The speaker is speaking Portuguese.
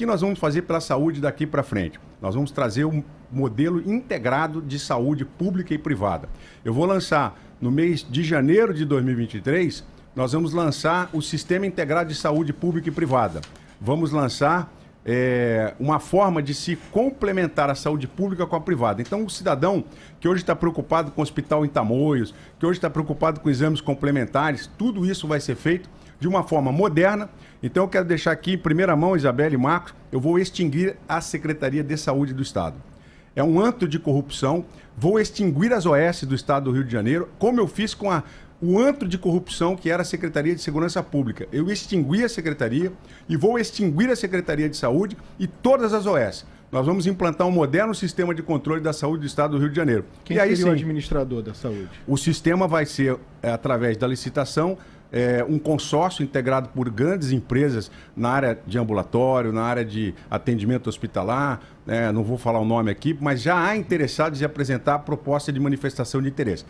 que nós vamos fazer pela saúde daqui para frente? Nós vamos trazer um modelo integrado de saúde pública e privada. Eu vou lançar no mês de janeiro de 2023, nós vamos lançar o Sistema Integrado de Saúde Pública e Privada. Vamos lançar é, uma forma de se complementar a saúde pública com a privada. Então, o cidadão que hoje está preocupado com o hospital em Tamoios, que hoje está preocupado com exames complementares, tudo isso vai ser feito de uma forma moderna. Então, eu quero deixar aqui em primeira mão, Isabelle e Marcos, eu vou extinguir a Secretaria de Saúde do Estado. É um anto de corrupção. Vou extinguir as OS do Estado do Rio de Janeiro, como eu fiz com a o antro de corrupção que era a Secretaria de Segurança Pública. Eu extingui a Secretaria e vou extinguir a Secretaria de Saúde e todas as OS. Nós vamos implantar um moderno sistema de controle da saúde do Estado do Rio de Janeiro. Quem e aí, seria sim, o administrador da saúde? O sistema vai ser, é, através da licitação, é, um consórcio integrado por grandes empresas na área de ambulatório, na área de atendimento hospitalar, é, não vou falar o nome aqui, mas já há interessados em apresentar a proposta de manifestação de interesse.